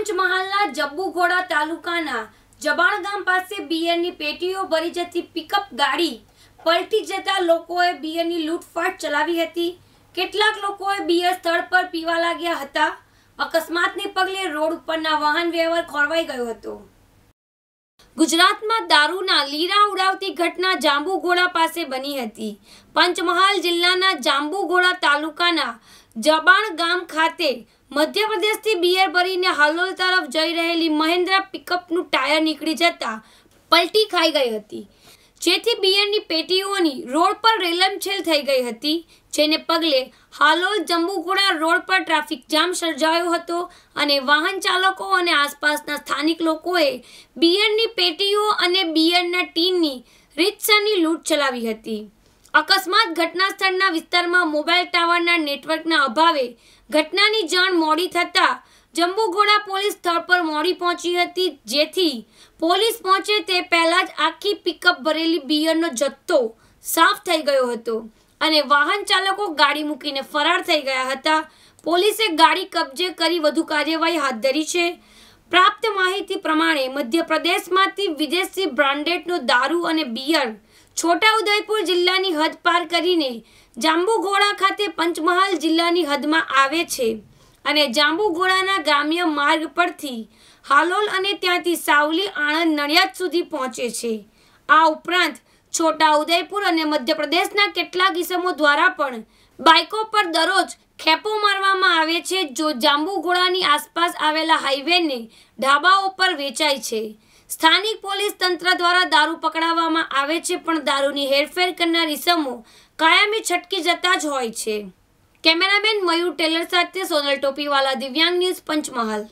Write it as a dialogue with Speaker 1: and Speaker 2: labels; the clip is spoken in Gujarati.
Speaker 1: પંચમહાલના જબ્બુઘોડા તાલુકાના જબાણ ગામ પાસે બિયરની પેટીઓ ભરી જતી પિકઅપ ગાડી પલટી જતા લોકોએ બિયરની લૂંટફાટ ચલાવી હતી કેટલાક લોકોએ બિયર સ્થળ પર પીવા લાગ્યા હતા અકસ્માતને પગલે રોડ ઉપરના વાહન વ્યવહાર ખોરવાઈ ગયો હતો ગુજરાતમાં દારૂના લીરા ઉડાવતી ઘટના જાંબુઘોડા પાસે બની હતી પંચમહાલ જિલ્લાના જાંબુઘોડા તાલુકાના જબાણ ગામ ખાતે મધ્યપ્રદેશથી બિયર ભરીને હાલોલ તરફ જઈ રહેલી મહેન્દ્રા પિકઅપનું ટાયર નીકળી જતાં પલટી ખાઈ ગઈ હતી જેથી બિયરની પેટીઓની રોડ પર રેલમછેલ થઈ ગઈ હતી જેને પગલે હાલોલ જંબુગુડા રોડ પર ટ્રાફિક જામ સર્જાયો હતો અને વાહન ચાલકો અને આસપાસના સ્થાનિક લોકોએ બિયરની પેટીઓ અને બિયરના ટીનની રીતસરની લૂંટ ચલાવી હતી અકસ્માત ઘટના સ્થળના વિસ્તારમાં મોબાઈલ ટાવરના નેટવર્કના અભાવે ઘટનાની જાણ મોડી થતાં જંબુઘોડા પોલીસ સ્થળ પર મોડી પહોંચી હતી જેથી પોલીસ પહોંચે તે પહેલાં જ આખી પિકઅપ ભરેલી બિયરનો જથ્થો સાફ થઈ ગયો હતો અને વાહન ચાલકો ગાડી મૂકીને ફરાર થઈ ગયા હતા પોલીસે ગાડી કબજે કરી વધુ કાર્યવાહી હાથ ધરી છે પ્રાપ્ત માહિતી પ્રમાણે મધ્યપ્રદેશમાંથી વિદેશી બ્રાન્ડેડનો દારૂ અને બિયર છોટા ઉદયપુર જિલ્લાની હદ પાર કરીને જાંબુઘોડા ખાતે પંચમહાલ જિલ્લાની હદમાં આવે છે અને જાંબુઘોડાના ગ્રામ્ય માર્ગ પરથી હાલોલ અને ત્યાંથી સાવલી આણંદ નડિયાદ સુધી પહોંચે છે આ ઉપરાંત છોટા ઉદયપુર અને મધ્યપ્રદેશના કેટલાક ઇસમો દ્વારા પણ બાઇકો પર દરરોજ ખેપો મારવામાં આવે છે જો જાંબુઘોડાની આસપાસ આવેલા હાઈવેને ઢાબાઓ પર વેચાય છે સ્થાનિક પોલીસ તંત્ર દ્વારા દારૂ પકડાવવામાં આવે છે પણ દારૂની હેરફેર કરનારી ઇસમો કાયમી છટકી જતા જ હોય છે કેમેરામેન મયુર ટેલર સાથે સોનલ ટોપીવાલા દિવ્યાંગ ન્યૂઝ પંચમહાલ